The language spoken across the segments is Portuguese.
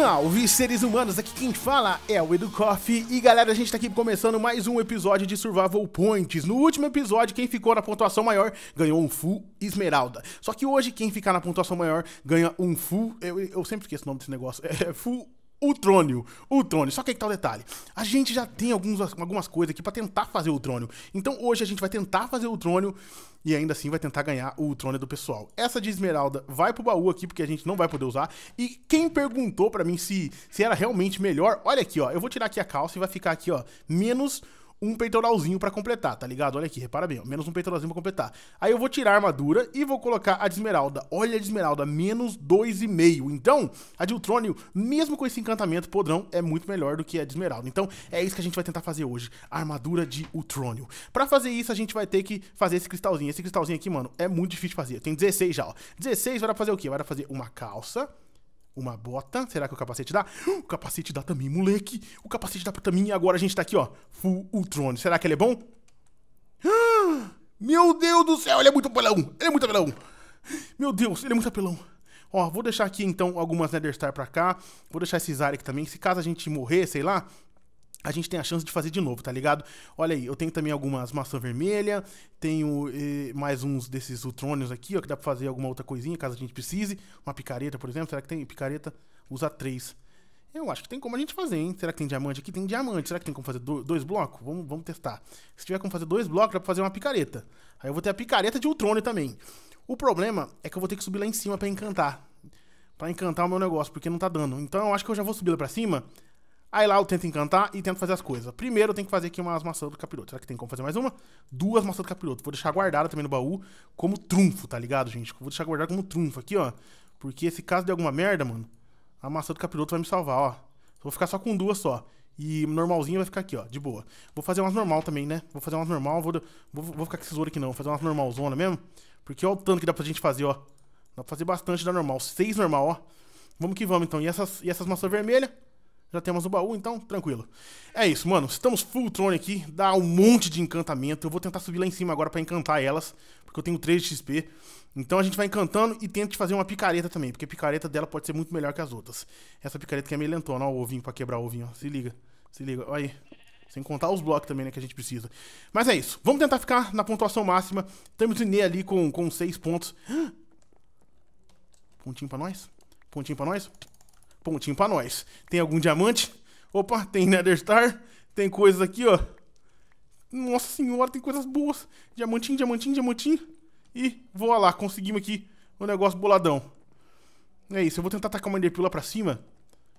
Salve, seres humanos! Aqui quem fala é o Educoff e galera, a gente tá aqui começando mais um episódio de Survival Points. No último episódio, quem ficou na pontuação maior ganhou um full esmeralda. Só que hoje, quem ficar na pontuação maior ganha um full... Eu, eu sempre esqueço o nome desse negócio. É full o Trônio. O Trônio. Só que aí que tá o detalhe. A gente já tem alguns, algumas coisas aqui para tentar fazer o Trônio. Então hoje a gente vai tentar fazer o Trônio e ainda assim vai tentar ganhar o Trônio do pessoal. Essa de esmeralda vai pro baú aqui, porque a gente não vai poder usar. E quem perguntou para mim se, se era realmente melhor, olha aqui, ó. Eu vou tirar aqui a calça e vai ficar aqui, ó, menos um peitoralzinho para completar, tá ligado? Olha aqui, repara bem, ó, menos um peitoralzinho pra completar. Aí eu vou tirar a armadura e vou colocar a de esmeralda. Olha a de esmeralda, menos 2,5. Então, a de Ultrônio, mesmo com esse encantamento podrão, é muito melhor do que a de esmeralda. Então, é isso que a gente vai tentar fazer hoje, a armadura de Ultrônio. Para fazer isso, a gente vai ter que fazer esse cristalzinho. Esse cristalzinho aqui, mano, é muito difícil de fazer. Tem 16 já, ó. 16 vai dar pra fazer o quê? Vai dar pra fazer uma calça uma bota. Será que o capacete dá? Hum, o capacete dá também, moleque. O capacete dá também. E agora a gente tá aqui, ó. Full Ultron. Será que ele é bom? Ah, meu Deus do céu, ele é muito apelão. Ele é muito apelão. Meu Deus, ele é muito apelão. Ó, vou deixar aqui então algumas Nether Star pra cá. Vou deixar esse Zarek também. Se caso a gente morrer, sei lá, a gente tem a chance de fazer de novo, tá ligado? Olha aí, eu tenho também algumas maçã vermelha, tenho eh, mais uns desses utrônios aqui, ó, que dá pra fazer alguma outra coisinha caso a gente precise. Uma picareta, por exemplo, será que tem picareta? Usa três. Eu acho que tem como a gente fazer, hein? Será que tem diamante aqui? Tem diamante. Será que tem como fazer do, dois blocos? Vamos, vamos testar. Se tiver como fazer dois blocos, dá pra fazer uma picareta. Aí eu vou ter a picareta de Ultrone também. O problema é que eu vou ter que subir lá em cima pra encantar. Pra encantar o meu negócio, porque não tá dando. Então eu acho que eu já vou subir lá pra cima Aí lá eu tento encantar e tento fazer as coisas. Primeiro eu tenho que fazer aqui umas maçãs do capiroto. Será que tem como fazer mais uma? Duas maçãs do capiroto. Vou deixar guardada também no baú como trunfo, tá ligado, gente? Vou deixar guardada como trunfo aqui, ó. Porque se caso de alguma merda, mano, a maçã do capiroto vai me salvar, ó. Vou ficar só com duas só. E normalzinho vai ficar aqui, ó, de boa. Vou fazer umas normal também, né? Vou fazer umas normal, vou, vou, vou ficar com ouro aqui não. Vou fazer umas normalzona mesmo. Porque olha o tanto que dá pra gente fazer, ó. Dá pra fazer bastante da normal. Seis normal, ó. Vamos que vamos, então. E essas, e essas maçãs vermelhas... Já temos o baú, então tranquilo. É isso, mano. Estamos full throne aqui. Dá um monte de encantamento. Eu vou tentar subir lá em cima agora para encantar elas. Porque eu tenho 3 de XP. Então a gente vai encantando e tenta fazer uma picareta também. Porque a picareta dela pode ser muito melhor que as outras. Essa picareta que é meio lentona. Ó o ovinho para quebrar o ovinho. Ó. Se liga. Se liga. Olha aí. Sem contar os blocos também, né, que a gente precisa. Mas é isso. Vamos tentar ficar na pontuação máxima. Temos o Ney ali com 6 com seis pontos. Pontinho para nós. Pontinho para nós. Pontinho pra nós. Tem algum diamante? Opa, tem Netherstar. Tem coisas aqui, ó. Nossa senhora, tem coisas boas. Diamantinho, diamantinho, diamantinho. E voa lá, conseguimos aqui o um negócio boladão. É isso, eu vou tentar tacar uma enderpeel lá pra cima.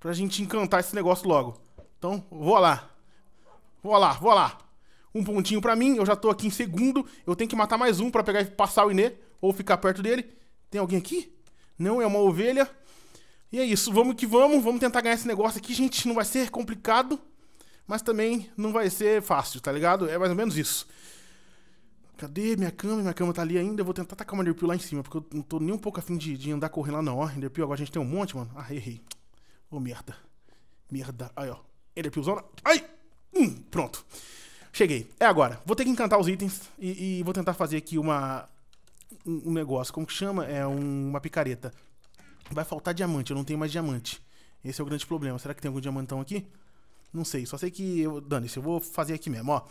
Pra gente encantar esse negócio logo. Então, voa lá. Voa lá, voa lá. Um pontinho pra mim, eu já tô aqui em segundo. Eu tenho que matar mais um pra pegar e passar o Inê. Ou ficar perto dele. Tem alguém aqui? Não, é uma ovelha. E é isso, vamos que vamos, vamos tentar ganhar esse negócio aqui, gente. Não vai ser complicado, mas também não vai ser fácil, tá ligado? É mais ou menos isso. Cadê minha cama? Minha cama tá ali ainda. Eu vou tentar tacar uma Enderpeel lá em cima, porque eu não tô nem um pouco afim de, de andar correndo lá, não. Ó, Enderpeel, agora a gente tem um monte, mano. Ah, errei. Ô, oh, merda. Merda. Aí, ó. Enderpeelzona. Ai! Hum, pronto. Cheguei. É agora. Vou ter que encantar os itens e, e vou tentar fazer aqui uma... Um negócio. Como que chama? É um, uma picareta. Vai faltar diamante, eu não tenho mais diamante. Esse é o grande problema. Será que tem algum diamantão aqui? Não sei, só sei que... Eu... Dane-se, eu vou fazer aqui mesmo, ó.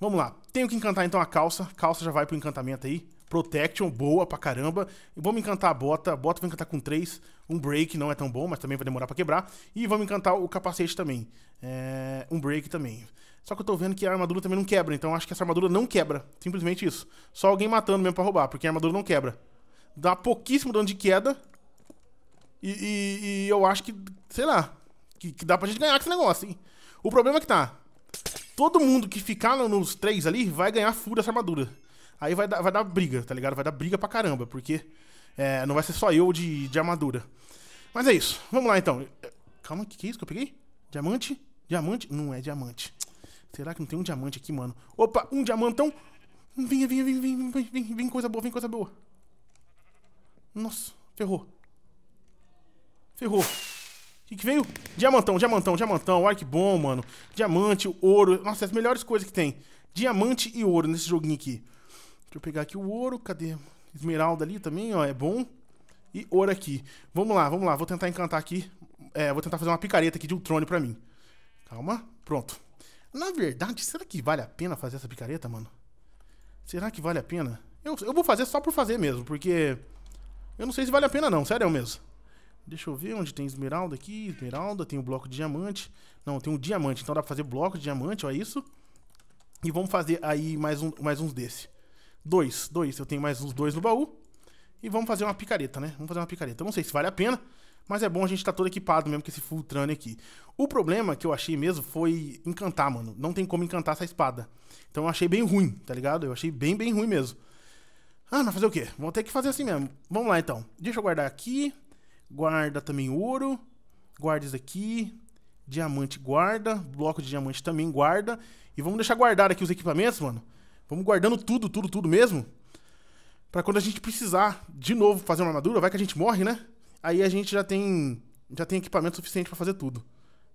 Vamos lá. Tenho que encantar então a calça. Calça já vai pro encantamento aí. Protection, boa pra caramba. Vamos encantar a bota. Bota vou encantar com 3. Um break não é tão bom, mas também vai demorar pra quebrar. E vamos encantar o capacete também. É... Um break também. Só que eu tô vendo que a armadura também não quebra, então acho que essa armadura não quebra. Simplesmente isso. Só alguém matando mesmo pra roubar, porque a armadura não quebra. Dá pouquíssimo dano de queda, e, e, e eu acho que, sei lá, que, que, dá pra gente ganhar com esse negócio, hein? O problema é que tá. Todo mundo que ficar nos três ali vai ganhar full dessa armadura. Aí vai dar, vai dar briga, tá ligado? Vai dar briga pra caramba, porque é, não vai ser só eu de, de armadura. Mas é isso. Vamos lá então. Calma, o que, que é isso que eu peguei? Diamante? Diamante? Não é diamante. Será que não tem um diamante aqui, mano? Opa, um diamantão. vinha, vem, vem, vem, vem, vinha, vinha, coisa boa, vem coisa boa. Nossa, ferrou. Ferrou. O que, que veio? Diamantão, diamantão, diamantão. Olha que bom, mano. Diamante, ouro. Nossa, é as melhores coisas que tem. Diamante e ouro nesse joguinho aqui. Deixa eu pegar aqui o ouro. Cadê? Esmeralda ali também, ó. É bom. E ouro aqui. Vamos lá, vamos lá. Vou tentar encantar aqui. É, vou tentar fazer uma picareta aqui de um trono pra mim. Calma. Pronto. Na verdade, será que vale a pena fazer essa picareta, mano? Será que vale a pena? Eu, eu vou fazer só por fazer mesmo, porque... Eu não sei se vale a pena não, sério mesmo. Deixa eu ver onde tem esmeralda aqui. Esmeralda, tem o bloco de diamante. Não, tem um diamante. Então dá pra fazer bloco de diamante, ó, é isso. E vamos fazer aí mais, um, mais uns desse. Dois, dois. Eu tenho mais uns dois no baú. E vamos fazer uma picareta, né? Vamos fazer uma picareta. Eu não sei se vale a pena, mas é bom a gente estar tá todo equipado mesmo com esse full trane aqui. O problema que eu achei mesmo foi encantar, mano. Não tem como encantar essa espada. Então eu achei bem ruim, tá ligado? Eu achei bem, bem ruim mesmo. Ah, mas fazer o quê? Vou ter que fazer assim mesmo. Vamos lá então. Deixa eu guardar aqui. Guarda também ouro. Guarda isso aqui. Diamante guarda. Bloco de diamante também guarda. E vamos deixar guardado aqui os equipamentos, mano. Vamos guardando tudo, tudo, tudo mesmo. Pra quando a gente precisar de novo fazer uma armadura, vai que a gente morre, né? Aí a gente já tem, já tem equipamento suficiente pra fazer tudo.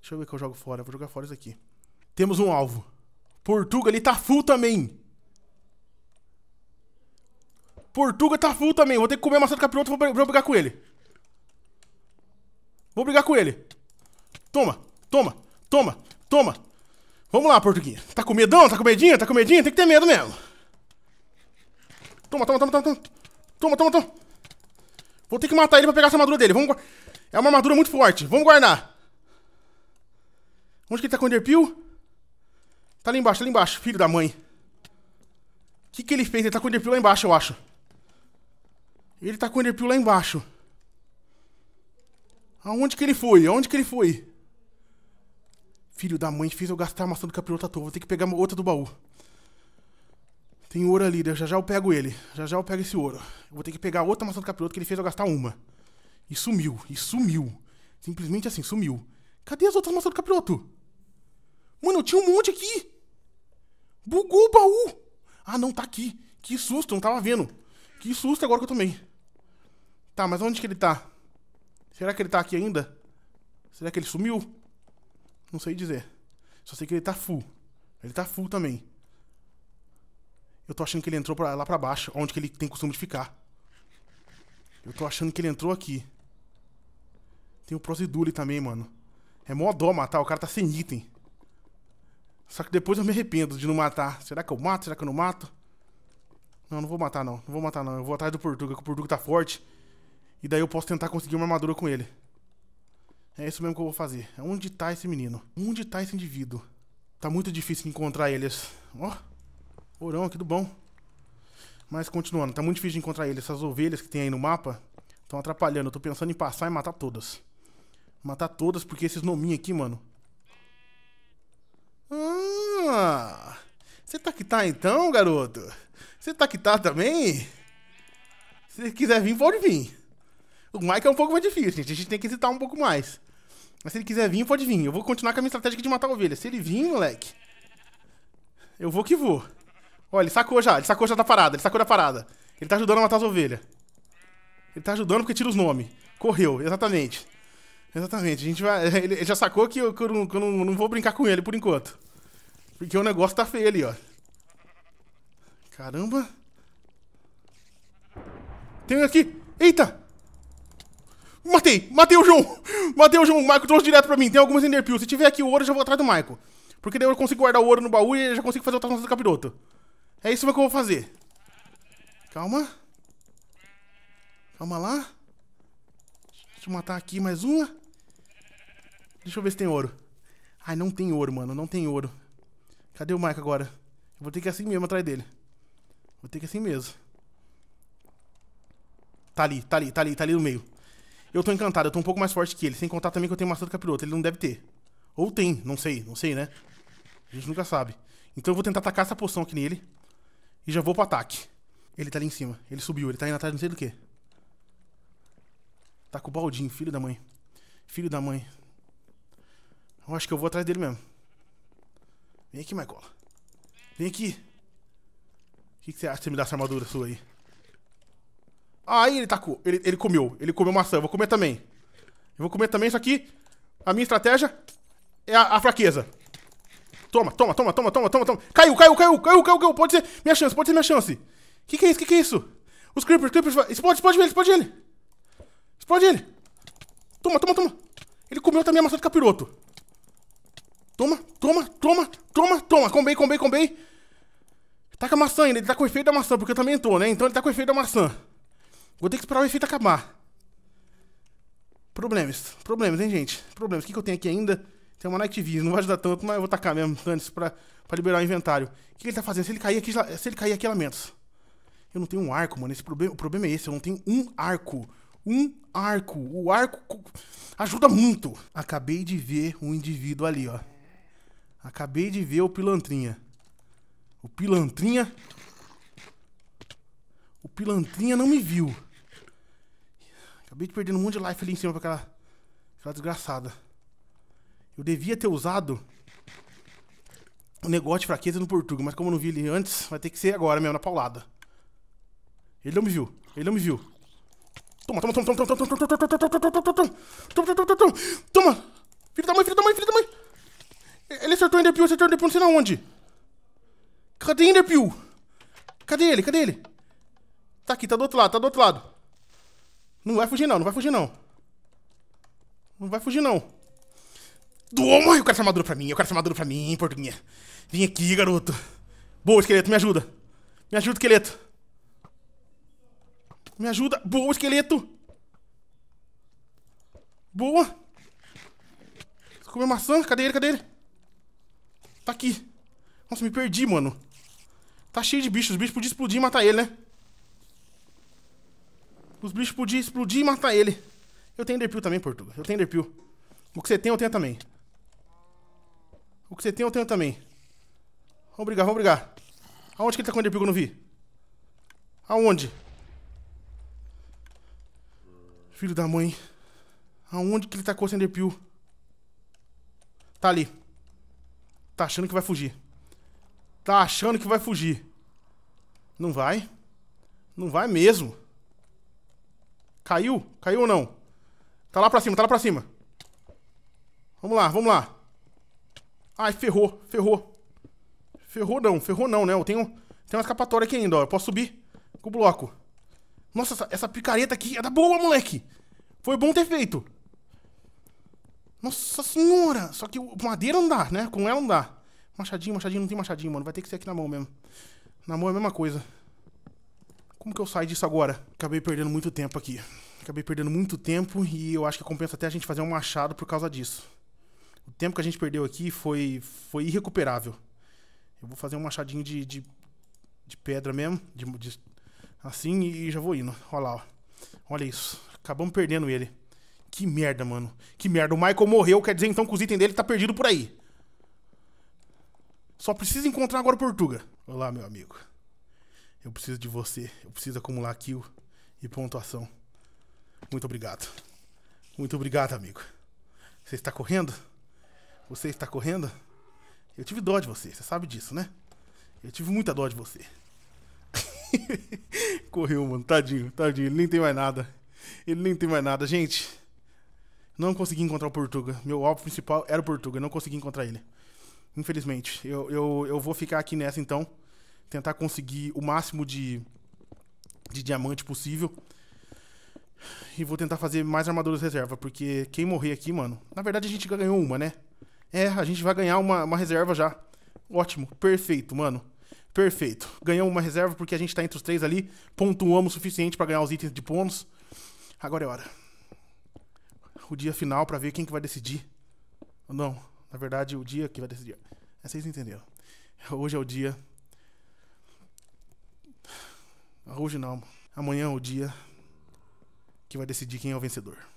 Deixa eu ver que eu jogo fora. vou jogar fora isso aqui. Temos um alvo. Portuga ali tá full também. Portuga tá full também. Vou ter que comer a maçã do capiroto e vou brigar com ele. Vou brigar com ele. Toma, toma, toma, toma. Vamos lá, Portuguinha. Tá com medão? Tá com medinho? Tá com medinho? Tem que ter medo mesmo. Toma, toma, toma, toma, toma. Toma, toma, toma. Vou ter que matar ele pra pegar essa armadura dele. Vamos É uma armadura muito forte. Vamos guardar. Onde que ele tá com o Enderpeel? Tá ali embaixo, tá ali embaixo. Filho da mãe. O que que ele fez? Ele tá com o Enderpeel lá embaixo, eu acho. Ele tá com o Enderpeel lá embaixo. Aonde que ele foi? Aonde que ele foi? Filho da mãe, fez eu gastar a maçã do capiroto à toa. Vou ter que pegar outra do baú. Tem ouro ali, já já eu pego ele. Já já eu pego esse ouro. Eu vou ter que pegar outra maçã do capiroto que ele fez eu gastar uma. E sumiu, e sumiu. Simplesmente assim, sumiu. Cadê as outras maçãs do capiroto? Mano, eu tinha um monte aqui. Bugou o baú. Ah, não, tá aqui. Que susto, não tava vendo. Que susto agora que eu tomei. Tá, mas onde que ele tá? Será que ele tá aqui ainda? Será que ele sumiu? Não sei dizer. Só sei que ele tá full. Ele tá full também. Eu tô achando que ele entrou pra, lá pra baixo, onde que ele tem costume de ficar. Eu tô achando que ele entrou aqui. Tem o Prozidule também, mano. É mó dó matar, o cara tá sem item. Só que depois eu me arrependo de não matar. Será que eu mato? Será que eu não mato? Não, não vou matar não. Não vou matar não. Eu vou atrás do Portuga, que o Portuga tá forte. E daí eu posso tentar conseguir uma armadura com ele. É isso mesmo que eu vou fazer. Onde tá esse menino? Onde tá esse indivíduo? Tá muito difícil encontrar eles. Ó, oh, aqui do bom. Mas continuando, tá muito difícil de encontrar eles. Essas ovelhas que tem aí no mapa estão atrapalhando. Eu tô pensando em passar e matar todas. Matar todas porque esses nominhos aqui, mano. Ah! Você tá que tá então, garoto? Você tá que tá também? Se quiser vir, pode vir. O Mike é um pouco mais difícil, gente. A gente tem que hesitar um pouco mais. Mas se ele quiser vir, pode vir. Eu vou continuar com a minha estratégia de matar a ovelha. Se ele vir, moleque... Eu vou que vou. Olha, ele sacou já. Ele sacou já da parada. Ele sacou da parada. Ele tá ajudando a matar as ovelhas. Ele tá ajudando porque tira os nomes. Correu, exatamente. Exatamente. A gente vai... Ele já sacou que eu, que eu, não, que eu não, não vou brincar com ele por enquanto. Porque o negócio tá feio ali, ó. Caramba. Tem um aqui. Eita! Matei! Matei o João! Matei o João! O Michael trouxe direto pra mim. Tem algumas Enderpeel. Se tiver aqui o ouro, eu já vou atrás do Michael. Porque daí eu consigo guardar o ouro no baú e já consigo fazer o transmutação do capiroto. É isso que eu vou fazer. Calma. Calma lá. Deixa eu matar aqui mais uma. Deixa eu ver se tem ouro. Ai, não tem ouro, mano. Não tem ouro. Cadê o Michael agora? Eu vou ter que ir assim mesmo atrás dele. Vou ter que ir assim mesmo. Tá ali, tá ali, tá ali, tá ali no meio. Eu tô encantado, eu tô um pouco mais forte que ele. Sem contar também que eu tenho maçã do capiroto, ele não deve ter. Ou tem, não sei, não sei, né? A gente nunca sabe. Então eu vou tentar tacar essa poção aqui nele. E já vou pro ataque. Ele tá ali em cima, ele subiu, ele tá indo atrás não sei do que. Tá com o baldinho, filho da mãe. Filho da mãe. Eu acho que eu vou atrás dele mesmo. Vem aqui, Michael. Vem aqui. O que, que você acha de me dar essa armadura sua aí? Aí ele tacou. Tá ele, ele comeu. Ele comeu maçã. Eu vou comer também. Eu vou comer também isso aqui. A minha estratégia é a, a fraqueza. Toma, toma, toma, toma, toma, toma, toma. Caiu, caiu, caiu, caiu, caiu, caiu. Pode ser minha chance, pode ser minha chance. Que que é isso? Que que é isso? Os creepers, creepers. Explode, explode ele, explode ele. Explode ele. Toma, toma, toma. Ele comeu também a maçã de capiroto. Toma, toma, toma, toma, toma. Combei, combei, combei. Tá com a maçã ainda, ele tá com o efeito da maçã, porque eu também tô, né? Então ele tá com o efeito da maçã. Vou ter que esperar o efeito acabar. Problemas. Problemas, hein, gente? Problemas. O que, que eu tenho aqui ainda? Tem uma Night Vision. Não vai ajudar tanto, mas eu vou tacar mesmo antes pra, pra liberar o inventário. O que, que ele tá fazendo? Se ele cair aqui, se ele cair aqui, lamentos. Eu não tenho um arco, mano. Esse problema, o problema é esse. Eu não tenho um arco. Um arco. O arco ajuda muito. Acabei de ver um indivíduo ali, ó. Acabei de ver o pilantrinha. O pilantrinha... O pilantrinha não me viu. Acabei de perder um monte de life ali em cima pra aquela, aquela desgraçada. Eu devia ter usado o negócio de fraqueza no Portugal, mas como eu não vi ele antes, vai ter que ser agora mesmo, na paulada. Ele não me viu. Ele não me viu. Toma, toma, toma, toma, toma, toma, toma, toma, toma, toma, toma, toma, toma, toma, toma, toma. Filho da mãe, filho da mãe, filho da mãe. Ele acertou o Enderpeel, acertou o Enderpeel, não sei toma toma Cadê o Enderpeel? Cadê ele? Cadê ele? Tá aqui, tá do outro lado, tá do outro lado. Não vai fugir não, não vai fugir não. Não vai fugir não. Toma! Eu quero essa armadura pra mim, eu quero essa armadura pra mim, portuguinha. Vem aqui, garoto. Boa, esqueleto, me ajuda. Me ajuda, esqueleto. Me ajuda. Boa, esqueleto. Boa. Comeu maçã. Cadê ele? Cadê ele? Tá aqui. Nossa, me perdi, mano. Tá cheio de bichos. Os bichos podiam explodir e matar ele, né? Os bichos podiam explodir e matar ele. Eu tenho Enderpeel também, Portuga. Eu tenho Enderpeel. O que você tem, eu tenho também. O que você tem, eu tenho também. Vamos brigar, vamos brigar. Aonde que ele tá com o Enderpeel que eu não vi? Aonde? Filho da mãe. Aonde que ele com esse Enderpeel? Tá ali. Tá achando que vai fugir. Tá achando que vai fugir. Não vai. Não vai mesmo. Caiu? Caiu ou não? Tá lá pra cima, tá lá pra cima. Vamos lá, vamos lá. Ai, ferrou, ferrou. Ferrou não, ferrou não, né? Eu tenho, tenho uma escapatória aqui ainda, ó. Eu posso subir com o bloco. Nossa, essa, essa picareta aqui é da boa, moleque. Foi bom ter feito. Nossa senhora! Só que o madeira não dá, né? Com ela não dá. Machadinho, machadinho, não tem machadinho, mano. Vai ter que ser aqui na mão mesmo. Na mão é a mesma coisa. Como que eu saio disso agora? Acabei perdendo muito tempo aqui. Acabei perdendo muito tempo e eu acho que compensa até a gente fazer um machado por causa disso. O tempo que a gente perdeu aqui foi, foi irrecuperável. Eu vou fazer um machadinho de, de, de pedra mesmo, de, de, assim, e já vou indo. Olha lá, ó. Olha isso. Acabamos perdendo ele. Que merda, mano. Que merda. O Michael morreu, quer dizer então que os itens dele tá perdido por aí. Só precisa encontrar agora o Portuga. Olá, meu amigo. Eu preciso de você. Eu preciso acumular kill e pontuação. Muito obrigado. Muito obrigado, amigo. Você está correndo? Você está correndo? Eu tive dó de você, você sabe disso, né? Eu tive muita dó de você. Correu, mano. Tadinho, tadinho. Ele nem tem mais nada. Ele nem tem mais nada. Gente, não consegui encontrar o Portuga. Meu alvo principal era o Portuga. Não consegui encontrar ele. Infelizmente. Eu, eu, eu vou ficar aqui nessa, então tentar conseguir o máximo de, de diamante possível. E vou tentar fazer mais armaduras reserva, porque quem morrer aqui, mano. Na verdade, a gente já ganhou uma, né? É, a gente vai ganhar uma, uma reserva já. Ótimo, perfeito, mano. Perfeito. Ganhamos uma reserva porque a gente tá entre os três ali. Pontuamos o suficiente para ganhar os itens de bônus. Agora é hora. O dia final para ver quem que vai decidir. Não, na verdade, o dia que vai decidir. É, vocês entenderam. Hoje é o dia Hoje não. Amanhã é o dia que vai decidir quem é o vencedor.